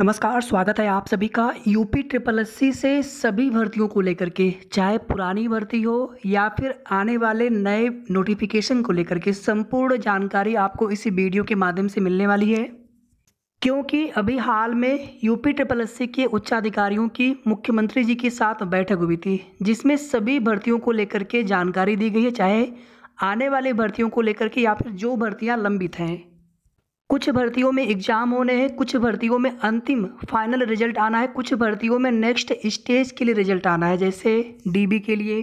नमस्कार स्वागत है आप सभी का यूपी ट्रिपल एस से सभी भर्तियों को लेकर के चाहे पुरानी भर्ती हो या फिर आने वाले नए नोटिफिकेशन को लेकर के संपूर्ण जानकारी आपको इसी वीडियो के माध्यम से मिलने वाली है क्योंकि अभी हाल में यूपी ट्रिपल एस के उच्चाधिकारियों की मुख्यमंत्री जी के साथ बैठक हुई थी जिसमें सभी भर्तियों को लेकर के जानकारी दी गई है चाहे आने वाले भर्तियों को लेकर के या फिर जो भर्तियाँ लंबित हैं कुछ भर्तियों में एग्ज़ाम होने हैं कुछ भर्तियों में अंतिम फाइनल रिजल्ट आना है कुछ भर्तियों में नेक्स्ट स्टेज के लिए रिजल्ट आना है जैसे डीबी के लिए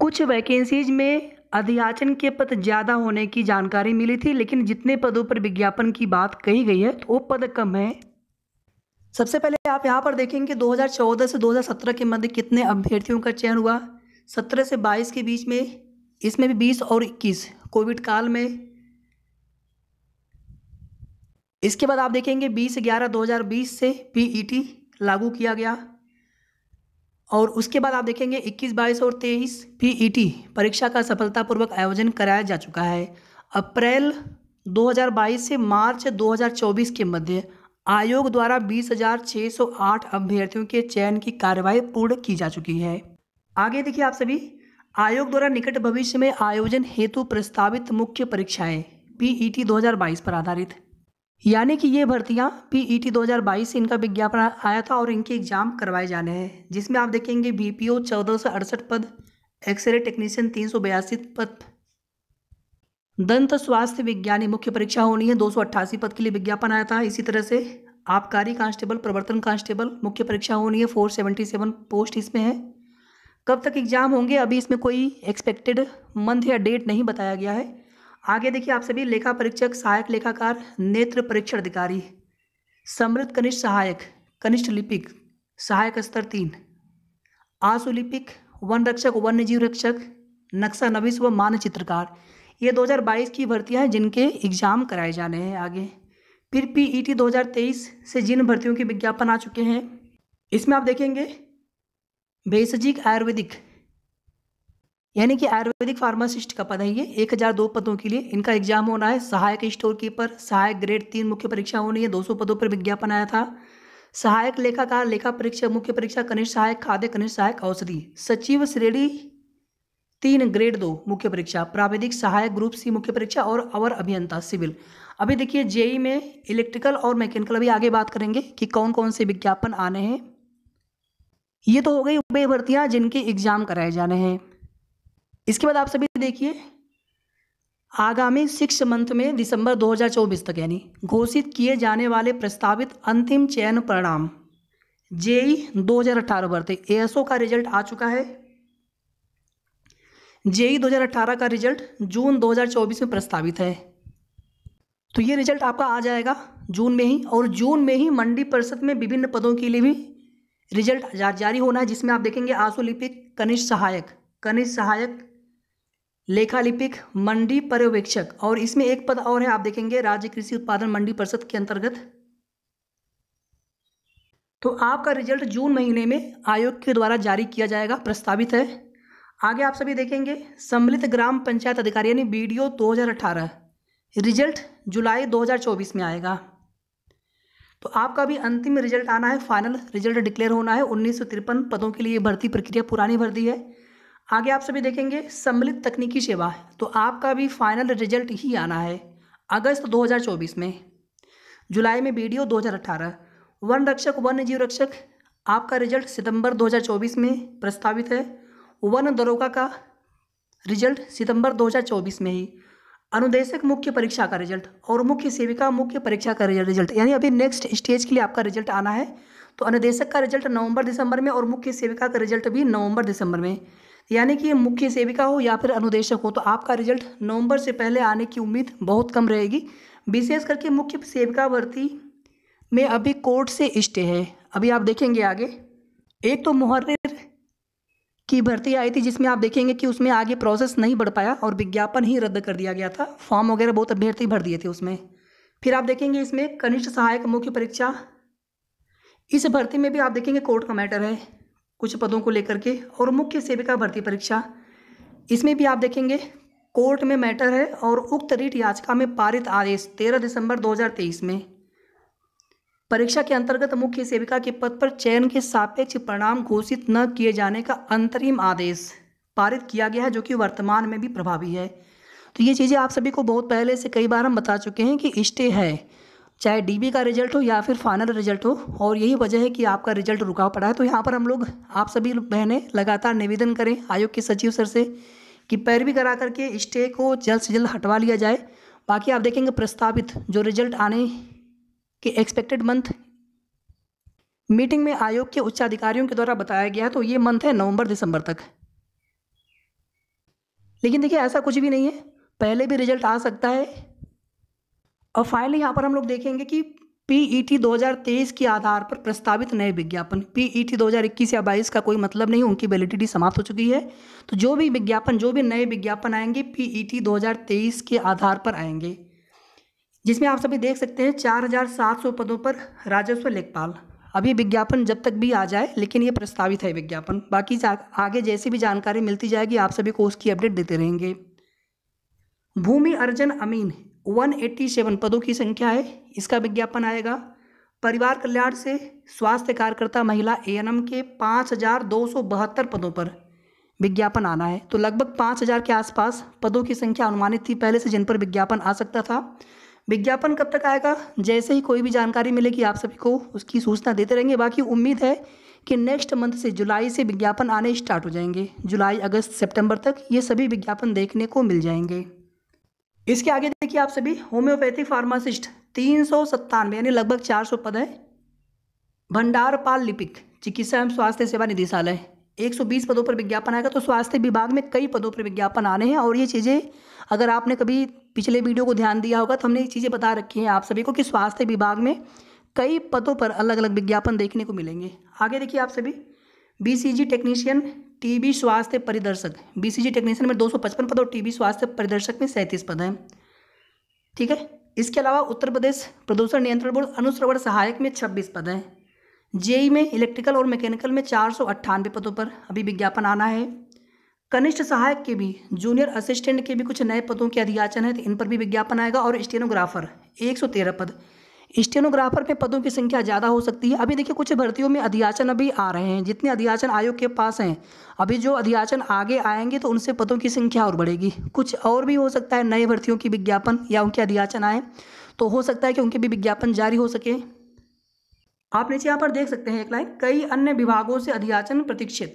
कुछ वैकेंसीज में अध्याचन के पद ज़्यादा होने की जानकारी मिली थी लेकिन जितने पदों पर विज्ञापन की बात कही गई है तो वो पद कम है सबसे पहले आप यहाँ पर देखेंगे 2014 से 2017 के मध्य कितने अभ्यर्थियों का चयन हुआ 17 से 22 के बीच में इसमें भी 20 और 21 कोविड काल में इसके बाद आप देखेंगे बीस ग्यारह दो हज़ार बीस से टी e लागू किया गया और उसके बाद आप देखेंगे इक्कीस बाईस और तेईस टी e परीक्षा का सफलतापूर्वक आयोजन कराया जा चुका है अप्रैल 2022 से मार्च 2024 के मध्य आयोग द्वारा 20,608 अभ्यर्थियों के चयन की कार्यवाही पूर्ण की जा चुकी है आगे देखिए आप सभी आयोग द्वारा निकट भविष्य में आयोजन हेतु प्रस्तावित मुख्य परीक्षाएं e हजार बाईस पर आधारित यानी कि ये भर्तियाँ पी ई टी दो इनका विज्ञापन आया था और इनके एग्ज़ाम करवाए जाने हैं जिसमें आप देखेंगे बी पी ओ चौदह सौ अड़सठ पद एक्सरे टेक्नीशियन तीन सौ बयासी पद दंत स्वास्थ्य विज्ञानी मुख्य परीक्षा होनी है दो सौ अट्ठासी पद के लिए विज्ञापन आया था इसी तरह से आबकारी कांस्टेबल प्रवर्तन कांस्टेबल मुख्य परीक्षा होनी है फोर सेवेंटी सेवन पोस्ट इसमें है कब तक एग्ज़ाम होंगे अभी इसमें कोई एक्सपेक्टेड मंथ या डेट नहीं बताया गया है आगे देखिए आप सभी लेखा परीक्षक सहायक लेखाकार नेत्र परीक्षण अधिकारी समृद्ध कनिष्ठ सहायक कनिष्ठ लिपिक सहायक स्तर तीन आंसू लिपिक वन रक्षक वन्य जीव रक्षक नक्शा नवीस व मानचित्रकार ये 2022 की भर्तियां हैं जिनके एग्ज़ाम कराए जाने हैं आगे फिर पीईटी e 2023 से जिन भर्तियों के विज्ञापन आ चुके हैं इसमें आप देखेंगे बेसजिक आयुर्वेदिक यानी कि आयुर्वेदिक फार्मासिस्ट का पद है ये एक हजार दो पदों के लिए इनका एग्जाम होना है सहायक स्टोर कीपर सहायक ग्रेड तीन मुख्य परीक्षा होनी है दो सौ पदों पर विज्ञापन आया था सहायक लेखाकार लेखा परीक्षा मुख्य परीक्षा कनिष्ठ सहायक खाद्य कनिष्ठ सहायक औषधि सचिव श्रेणी तीन ग्रेड दो मुख्य परीक्षा प्राविधिक सहायक ग्रुप सी मुख्य परीक्षा और अवर अभियंता सिविल अभी देखिए जेई में इलेक्ट्रिकल और मैकेनिकल अभी आगे बात करेंगे कि कौन कौन से विज्ञापन आने हैं ये तो हो गई वे भर्तियां जिनके एग्जाम कराए जाने हैं इसके बाद आप सभी देखिए आगामी सिक्स मंथ में दिसंबर 2024 तक यानी घोषित किए जाने वाले प्रस्तावित अंतिम चयन परिणाम जेई 2018 भर्ती एएसओ का रिजल्ट आ चुका है जेई 2018 का रिजल्ट जून 2024 में प्रस्तावित है तो ये रिजल्ट आपका आ जाएगा जून में ही और जून में ही मंडी परिषद में विभिन्न पदों के लिए भी रिजल्ट जारी होना है जिसमें आप देखेंगे लिपिक कनिष्ठ सहायक कनिष्ठ सहायक लेखालिपिक मंडी पर्यवेक्षक और इसमें एक पद और है आप देखेंगे राज्य कृषि उत्पादन मंडी परिषद के अंतर्गत तो आपका रिजल्ट जून महीने में आयोग के द्वारा जारी किया जाएगा प्रस्तावित है आगे आप सभी देखेंगे सम्मिलित ग्राम पंचायत अधिकारी यानी बी डी ओ दो हज़ार अठारह रिजल्ट जुलाई 2024 में आएगा तो आपका भी अंतिम रिजल्ट आना है फाइनल रिजल्ट डिक्लेयर होना है उन्नीस पदों के लिए भर्ती प्रक्रिया पुरानी भर्ती है आगे आप सभी देखेंगे सम्मिलित तकनीकी सेवा तो आपका भी फाइनल रिजल्ट ही आना है अगस्त 2024 में जुलाई में वीडियो 2018 वन रक्षक वन जीव रक्षक आपका रिजल्ट सितंबर 2024 में प्रस्तावित है वन दरोगा का रिजल्ट सितंबर 2024 में ही अनुदेशक मुख्य परीक्षा का रिजल्ट और मुख्य सेविका मुख्य परीक्षा का रिजल्ट यानी अभी नेक्स्ट स्टेज के लिए आपका रिजल्ट आना है तो अनुदेशक का रिजल्ट नवंबर दिसंबर में और मुख्य सेविका का रिजल्ट भी नवंबर दिसंबर में यानी कि मुख्य सेविका हो या फिर अनुदेशक हो तो आपका रिजल्ट नवंबर से पहले आने की उम्मीद बहुत कम रहेगी विशेष करके मुख्य सेविका भर्ती में अभी कोर्ट से स्टे है अभी आप देखेंगे आगे एक तो मुहर्र की भर्ती आई थी जिसमें आप देखेंगे कि उसमें आगे प्रोसेस नहीं बढ़ पाया और विज्ञापन ही रद्द कर दिया गया था फॉर्म वगैरह बहुत अभ्यर्थी भर दिए थे उसमें फिर आप देखेंगे इसमें कनिष्ठ सहायक मुख्य परीक्षा इस भर्ती में भी आप देखेंगे कोर्ट का मैटर है कुछ पदों को लेकर के और मुख्य सेविका भर्ती परीक्षा इसमें भी आप देखेंगे कोर्ट में मैटर है और उक्त रीट याचिका में पारित आदेश तेरह दिसंबर 2023 में परीक्षा के अंतर्गत मुख्य सेविका के पद पर चयन के सापेक्ष परिणाम घोषित न किए जाने का अंतरिम आदेश पारित किया गया है जो कि वर्तमान में भी प्रभावी है तो ये चीज़ें आप सभी को बहुत पहले से कई बार हम बता चुके हैं कि स्टे है चाहे डीबी का रिजल्ट हो या फिर फाइनल रिजल्ट हो और यही वजह है कि आपका रिजल्ट रुका पड़ा है तो यहाँ पर हम लोग आप सभी बहनें लगातार निवेदन करें आयोग के सचिव सर से कि पैरवी करा करके स्टे को जल्द से जल्द हटवा लिया जाए बाकी आप देखेंगे प्रस्तावित जो रिजल्ट आने के एक्सपेक्टेड मंथ मीटिंग में आयोग के उच्चाधिकारियों के द्वारा बताया गया तो ये मंथ है नवंबर दिसंबर तक लेकिन देखिए ऐसा कुछ भी नहीं है पहले भी रिजल्ट आ सकता है और फाइनली यहाँ पर हम लोग देखेंगे कि पीईटी e 2023 के आधार पर प्रस्तावित नए विज्ञापन पीईटी e 2021 या बाईस का कोई मतलब नहीं उनकी वैलिडिटी समाप्त हो चुकी है तो जो भी विज्ञापन जो भी नए विज्ञापन आएंगे पीईटी e 2023 के आधार पर आएंगे जिसमें आप सभी देख सकते हैं 4,700 पदों पर राजस्व लेखपाल अभी विज्ञापन जब तक भी आ जाए लेकिन ये प्रस्तावित है विज्ञापन बाकी आगे जैसी भी जानकारी मिलती जाएगी आप सभी को उसकी अपडेट देते रहेंगे भूमि अर्जन अमीन 187 पदों की संख्या है इसका विज्ञापन आएगा परिवार कल्याण से स्वास्थ्य कार्यकर्ता महिला ए के पाँच हज़ार दो सौ बहत्तर पदों पर विज्ञापन आना है तो लगभग पाँच हज़ार के आसपास पदों की संख्या अनुमानित थी पहले से जिन पर विज्ञापन आ सकता था विज्ञापन कब तक आएगा जैसे ही कोई भी जानकारी मिलेगी आप सभी को उसकी सूचना देते रहेंगे बाकी उम्मीद है कि नेक्स्ट मंथ से जुलाई से विज्ञापन आने स्टार्ट हो जाएंगे जुलाई अगस्त सितंबर तक ये सभी विज्ञापन देखने को मिल जाएंगे इसके आगे देखिए आप सभी होम्योपैथिक फार्मासिस्ट तीन सौ सत्तानवे यानी लगभग चार सौ पद है भंडारपाल लिपिक चिकित्सा एवं स्वास्थ्य सेवा निदेशालय 120 पदों पर विज्ञापन आएगा तो स्वास्थ्य विभाग में कई पदों पर विज्ञापन आने हैं और ये चीज़ें अगर आपने कभी पिछले वीडियो को ध्यान दिया होगा तो हमने ये चीज़ें बता रखी हैं आप सभी को कि स्वास्थ्य विभाग में कई पदों पर अलग अलग विज्ञापन देखने को मिलेंगे आगे देखिए आप सभी बी टेक्नीशियन टीबी स्वास्थ्य परिदर्शक बीसीजी टेक्नीशियन में 255 पद और टीबी स्वास्थ्य परिदर्शक में सैंतीस पद हैं ठीक है इसके अलावा उत्तर प्रदेश प्रदूषण नियंत्रण बोर्ड अनुश्रवण सहायक में छब्बीस पद हैं जेई में इलेक्ट्रिकल और मैकेनिकल में चार सौ अट्ठानवे पदों पर अभी विज्ञापन आना है कनिष्ठ सहायक के भी जूनियर असिस्टेंट के भी कुछ नए पदों के अधियाचन है तो इन पर भी विज्ञापन आएगा और स्टेनोग्राफर एक सौ तेरह पद स्टेनोग्राफर में पदों की संख्या ज़्यादा हो सकती है अभी देखिए कुछ भर्तियों में अधियाचन अभी आ रहे हैं जितने अध्याचन आयोग के पास हैं अभी जो अधियाचन आगे आएंगे तो उनसे पदों की संख्या और बढ़ेगी कुछ और भी हो सकता है नए भर्तियों की विज्ञापन या उनके अधियाचन आए तो हो सकता है कि उनके भी विज्ञापन जारी हो सके आप नीचे यहाँ पर देख सकते हैं एक लाइन कई अन्य विभागों से अधियाचन प्रतीक्षित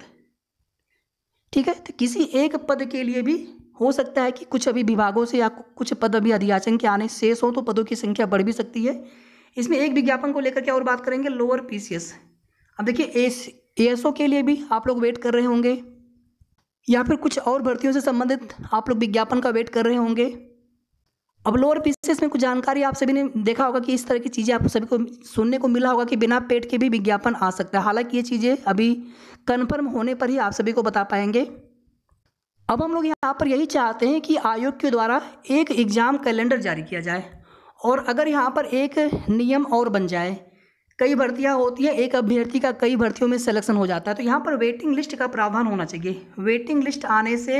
ठीक है तो किसी एक पद के लिए भी हो सकता है कि कुछ अभी विभागों से या कुछ पद अभी अधियाचन के आने शेष हो तो पदों की संख्या बढ़ भी सकती है इसमें एक विज्ञापन को लेकर क्या और बात करेंगे लोअर पी अब देखिए ए एस के लिए भी आप लोग वेट कर रहे होंगे या फिर कुछ और भर्तियों से संबंधित आप लोग विज्ञापन का वेट कर रहे होंगे अब लोअर पीसीएस में कुछ जानकारी आप सभी ने देखा होगा कि इस तरह की चीज़ें आप सभी को सुनने को मिला होगा कि बिना पेट के भी विज्ञापन आ सकता है हालांकि ये चीज़ें अभी कन्फर्म होने पर ही आप सभी को बता पाएंगे अब हम लोग यहाँ पर यही चाहते हैं कि आयोग के द्वारा एक एग्ज़ाम कैलेंडर जारी किया जाए और अगर यहाँ पर एक नियम और बन जाए कई भर्तियाँ होती हैं एक अभ्यर्थी का कई भर्तियों में सिलेक्शन हो जाता है तो यहाँ पर वेटिंग लिस्ट का प्रावधान होना चाहिए वेटिंग लिस्ट आने से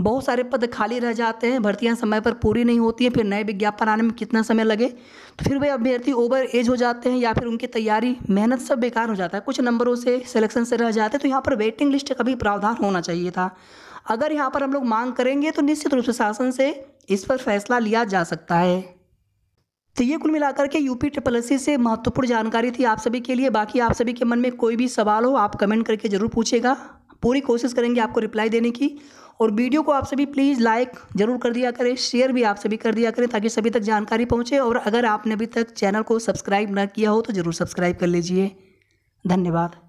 बहुत सारे पद खाली रह जाते हैं भर्तियाँ समय पर पूरी नहीं होती हैं फिर नए विज्ञापन आने में कितना समय लगे तो फिर वे अभ्यर्थी ओवर एज हो जाते हैं या फिर उनकी तैयारी मेहनत सब बेकार हो जाता है कुछ नंबरों से सिलेक्शन से रह जाते हैं तो यहाँ पर वेटिंग लिस्ट का भी प्रावधान होना चाहिए था अगर यहाँ पर हम लोग मांग करेंगे तो निश्चित रूप से शासन से इस पर फैसला लिया जा सकता है तो ये कुल मिलाकर के यूपी ट्रिपल एस से महत्वपूर्ण जानकारी थी आप सभी के लिए बाकी आप सभी के मन में कोई भी सवाल हो आप कमेंट करके ज़रूर पूछेगा पूरी कोशिश करेंगे आपको रिप्लाई देने की और वीडियो को आप सभी प्लीज़ लाइक ज़रूर कर दिया करें शेयर भी आप सभी कर दिया करें ताकि सभी तक जानकारी पहुँचे और अगर आपने अभी तक चैनल को सब्सक्राइब न किया हो तो ज़रूर सब्सक्राइब कर लीजिए धन्यवाद